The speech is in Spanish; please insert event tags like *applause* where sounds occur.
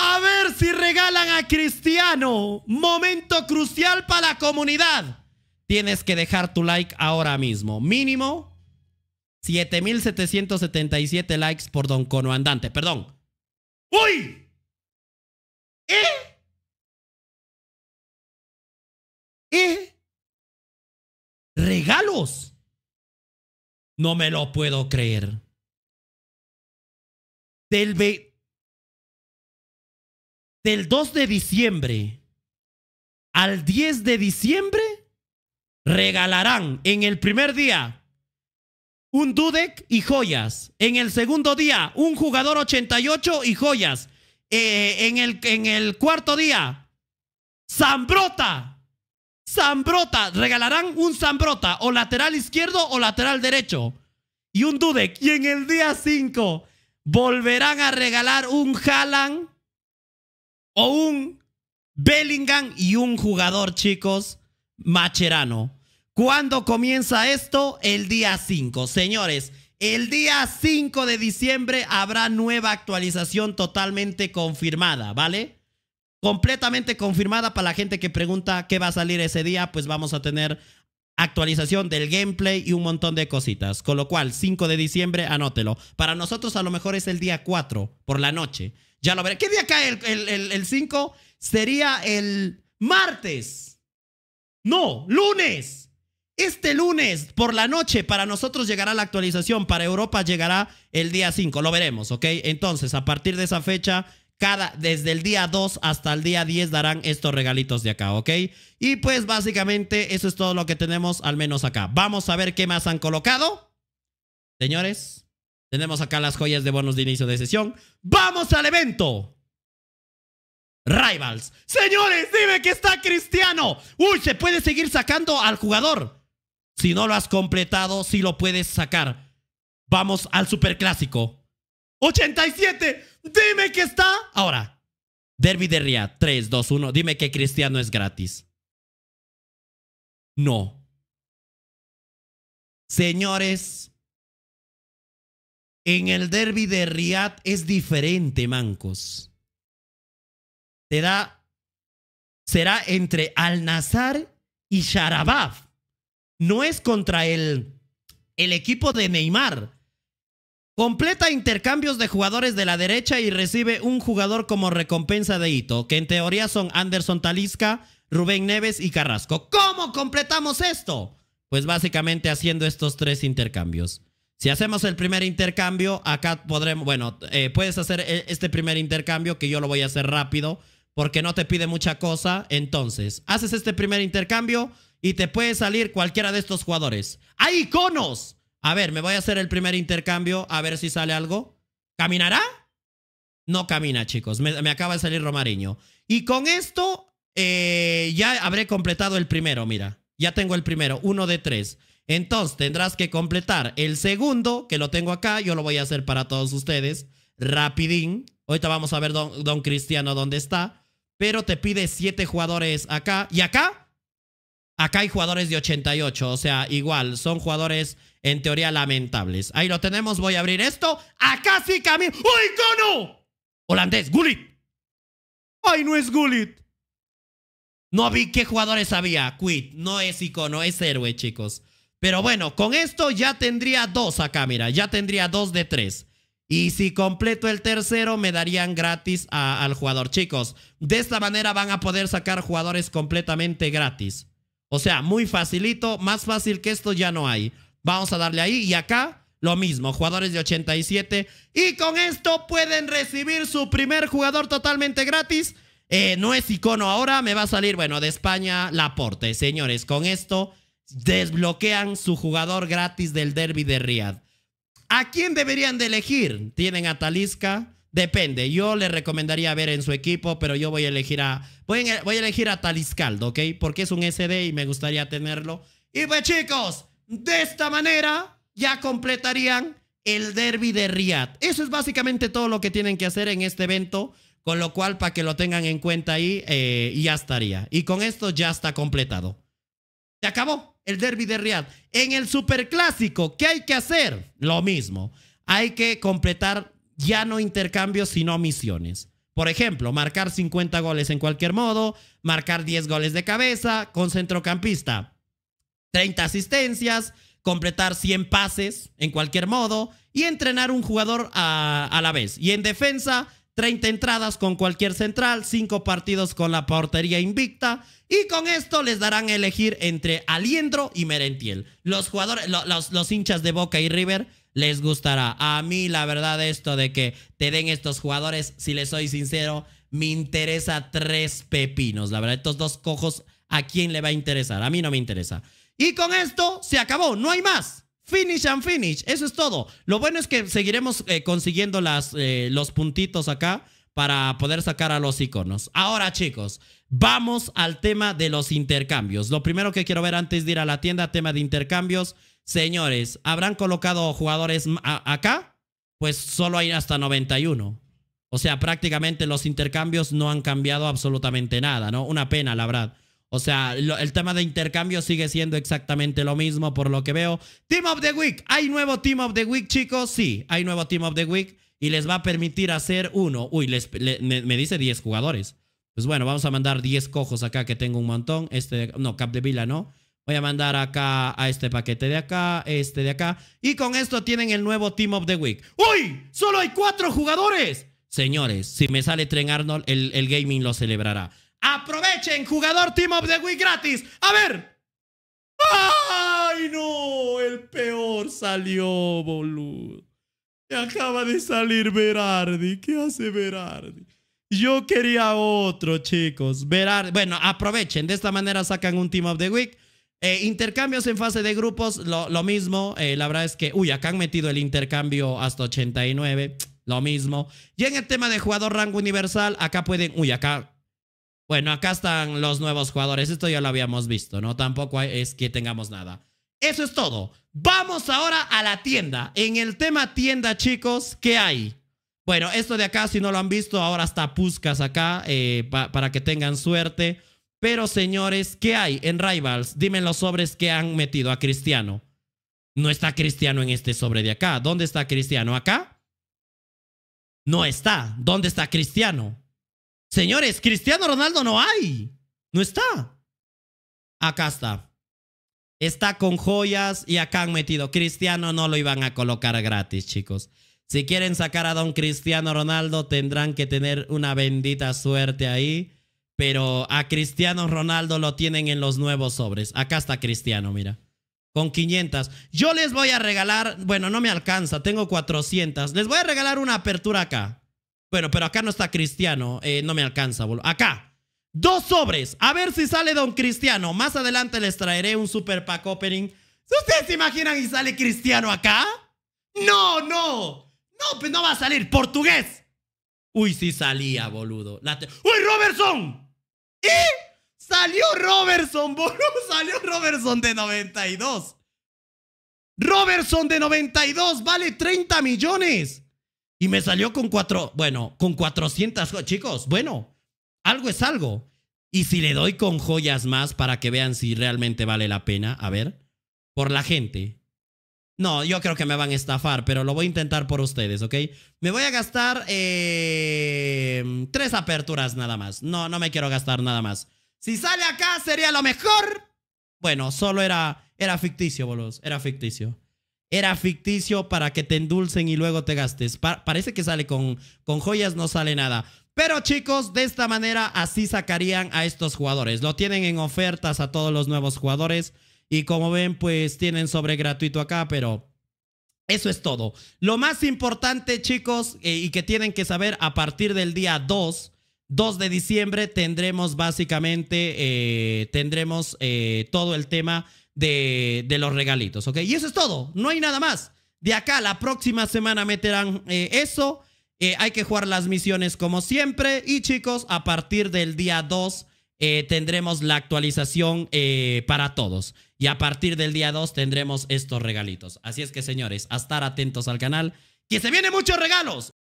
A ver si regalan a Cristiano. Momento crucial para la comunidad. Tienes que dejar tu like ahora mismo. Mínimo 7777 likes por Don Cono Andante. Perdón. ¡Uy! ¿Eh? ¿Eh? ¿Regalos? No me lo puedo creer. Del del 2 de diciembre al 10 de diciembre regalarán en el primer día un Dudek y joyas. En el segundo día, un jugador 88 y joyas. Eh, en, el, en el cuarto día, Zambrota. Zambrota. Regalarán un Zambrota o lateral izquierdo o lateral derecho. Y un Dudek. Y en el día 5, volverán a regalar un Haaland o un Bellingham y un jugador, chicos, Macherano. ¿Cuándo comienza esto? El día 5. Señores, el día 5 de diciembre habrá nueva actualización totalmente confirmada, ¿vale? Completamente confirmada para la gente que pregunta qué va a salir ese día, pues vamos a tener actualización del gameplay y un montón de cositas. Con lo cual, 5 de diciembre, anótelo. Para nosotros a lo mejor es el día 4 por la noche. Ya lo veré. ¿Qué día cae el 5? Sería el martes. No, lunes. Este lunes por la noche para nosotros llegará la actualización, para Europa llegará el día 5, lo veremos, ¿ok? Entonces, a partir de esa fecha, cada, desde el día 2 hasta el día 10 darán estos regalitos de acá, ¿ok? Y pues básicamente eso es todo lo que tenemos, al menos acá. Vamos a ver qué más han colocado. Señores, tenemos acá las joyas de bonos de inicio de sesión. ¡Vamos al evento! Rivals. Señores, dime que está Cristiano. Uy, se puede seguir sacando al jugador. Si no lo has completado, sí lo puedes sacar. Vamos al superclásico. 87. Dime que está. Ahora. Derby de Riyadh. 3, 2, 1. Dime que Cristiano es gratis. No. Señores, en el derby de Riyadh es diferente, Mancos. Será, será entre Al-Nazar y Sharabaf. No es contra el, el equipo de Neymar. Completa intercambios de jugadores de la derecha y recibe un jugador como recompensa de hito, que en teoría son Anderson Talisca, Rubén Neves y Carrasco. ¿Cómo completamos esto? Pues básicamente haciendo estos tres intercambios. Si hacemos el primer intercambio, acá podremos, bueno, eh, puedes hacer e, este primer intercambio que yo lo voy a hacer rápido porque no te pide mucha cosa. Entonces, haces este primer intercambio y te puede salir cualquiera de estos jugadores. ¡Hay iconos! A ver, me voy a hacer el primer intercambio a ver si sale algo. ¿Caminará? No camina, chicos. Me, acaba de salir Romariño. Y con esto eh, ya habré completado el primero, mira. Ya tengo el primero, uno de tres. Entonces tendrás que completar el segundo, que lo tengo acá, yo lo voy a hacer para todos ustedes, rapidín. Ahorita vamos a ver don, Cristiano dónde está, pero te pide siete jugadores acá. ¿Y acá? Acá hay jugadores de 88, o sea, igual, son jugadores en teoría lamentables. Ahí lo tenemos, voy a abrir esto. Acá sí camino. ¡Uy, icono! Holandés, Gulit. ¡Ay, no es Gulit! No vi qué jugadores había. Quit. No es icono, es héroe, chicos. Pero bueno, con esto ya tendría dos acá, mira, ya tendría dos de tres. Y si completo el tercero, me darían gratis al jugador. Chicos, de esta manera van a poder sacar jugadores completamente gratis. O sea, muy facilito, más fácil que esto ya no hay. Vamos a darle ahí y acá lo mismo, jugadores de 87. Y con esto pueden recibir su primer jugador totalmente gratis. Eh, no es icono ahora, me va a salir, bueno, de España, Laporte. Señores, con esto desbloquean su jugador gratis del derby de Riyadh. ¿A quién deberían de elegir? ¿Tienen a Talisca? Depende. Yo le recomendaría ver en su equipo, pero yo voy a elegir a. Voy a, elegir a Taliscaldo, ¿ok? Porque es un SD y me gustaría tenerlo. Y pues, chicos, de esta manera ya completarían el derby de Riyadh. Eso es básicamente todo lo que tienen que hacer en este evento. Con lo cual, para que lo tengan en cuenta ahí, eh, ya estaría. Y con esto ya está completado. Se acabó el derby de Riyadh. En el superclásico, ¿qué hay que hacer? Lo mismo. Hay que completar ya no intercambios, sino misiones. Por ejemplo, marcar 50 goles en cualquier modo, marcar 10 goles de cabeza con centrocampista, 30 asistencias, completar 100 pases en cualquier modo y entrenar un jugador a la vez. Y en defensa, 30 entradas con cualquier central, 5 partidos con la portería invicta y con esto les darán a elegir entre Aliendro y Merentiel. Los jugadores, los, los, hinchas de Boca y River les gustará. A mí la verdad esto de que te den estos jugadores, si les soy sincero, me interesa tres pepinos. La verdad, estos dos cojos, ¿a quién le va a interesar? A mí no me interesa. Y con esto se acabó, no hay más. Finish and finish. Eso es todo. Lo bueno es que seguiremos eh, consiguiendo las, eh, los puntitos acá para poder sacar a los iconos. Ahora, chicos, vamos al tema de los intercambios. Lo primero que quiero ver antes de ir a la tienda, tema de intercambios. Señores, ¿habrán colocado jugadores acá? Pues solo hay hasta 91. O sea, prácticamente los intercambios no han cambiado absolutamente nada, ¿no? Una pena, la verdad. O sea, el tema de intercambio sigue siendo exactamente lo mismo por lo que veo. Team of the Week. ¿Hay nuevo Team of the Week, chicos? Sí, hay nuevo Team of the Week. Y les va a permitir hacer uno. Uy, me, dice 10 jugadores. Pues bueno, vamos a mandar 10 cojos acá que tengo un montón. Este, no, Cap de Vila, no. Voy a mandar acá a este paquete de acá, este de acá. Y con esto tienen el nuevo Team of the Week. ¡Uy! ¡Solo hay cuatro jugadores! Señores, si me sale Tren Arnold, el, el gaming lo celebrará. Aprovechen, jugador Team of the Week gratis. A ver. ¡Ay, no! El peor salió, boludo. acaba de salir Berardi. ¿Qué hace Berardi? Yo quería otro, chicos. Berardi. Bueno, aprovechen. De esta manera sacan un Team of the Week. intercambios en fase de grupos, lo, mismo. Eh, la verdad es que, uy, acá han metido el intercambio hasta 89. Lo mismo. Y en el tema de jugador rango universal, acá pueden, uy, acá bueno, acá están los nuevos jugadores. Esto ya lo habíamos visto, ¿no? Tampoco es que tengamos nada. Eso es todo. Vamos ahora a la tienda. En el tema tienda, chicos, ¿qué hay? Bueno, esto de acá, si no lo han visto, ahora está Puscas acá eh, para que tengan suerte. Pero, señores, ¿qué hay en Rivals? Dime los sobres que han metido a Cristiano. No está Cristiano en este sobre de acá. ¿Dónde está Cristiano? ¿Acá? No está. ¿Dónde está Cristiano? Señores, Cristiano Ronaldo no hay. No está. Acá está. Está con joyas y acá han metido. Cristiano no lo iban a colocar gratis, chicos. Si quieren sacar a don Cristiano Ronaldo, tendrán que tener una bendita suerte ahí. Pero a Cristiano Ronaldo lo tienen en los nuevos sobres. Acá está Cristiano, mira. Con 500. Yo les voy a regalar, bueno, no me alcanza, tengo 400. Les voy a regalar una apertura acá. Bueno, pero acá no está Cristiano. Eh, no me alcanza, boludo. Acá. Dos sobres. A ver si sale Don Cristiano. Más adelante les traeré un super pack opening. ¿Ustedes se imaginan y sale Cristiano acá? No, no. No, pues no va a salir. Portugués. Uy, sí salía, boludo. ¡Uy, Robertson! ¿Y? Salió Robertson, boludo. *laughs* Salió Robertson de 92. Robertson de 92 vale 30 millones. Y me salió con cuatro, bueno, con cuatrocientas, chicos. Bueno, algo es algo. Y si le doy con joyas más para que vean si realmente vale la pena, a ver, por la gente. No, yo creo que me van a estafar, pero lo voy a intentar por ustedes, ¿ok? Me voy a gastar eh, tres aperturas nada más. No, no me quiero gastar nada más. Si sale acá sería lo mejor. Bueno, solo era, era ficticio, bolos. Era ficticio era ficticio para que te endulcen y luego te gastes. parece que sale con, con joyas, no sale nada. Pero chicos, de esta manera así sacarían a estos jugadores. Lo tienen en ofertas a todos los nuevos jugadores. Y como ven, pues tienen sobre gratuito acá, pero eso es todo. Lo más importante, chicos, eh, y que tienen que saber a partir del día 2, 2 de diciembre, tendremos básicamente, eh, tendremos eh, todo el tema de, los regalitos, ¿ok? Y eso es todo, no hay nada más. De acá la próxima semana meterán eh, eso. Eh, hay que jugar las misiones como siempre. Y chicos, a partir del día 2 eh, tendremos la actualización para todos. Y a partir del día 2 tendremos estos regalitos. Así es que señores, a estar atentos al canal. Que se vienen muchos regalos.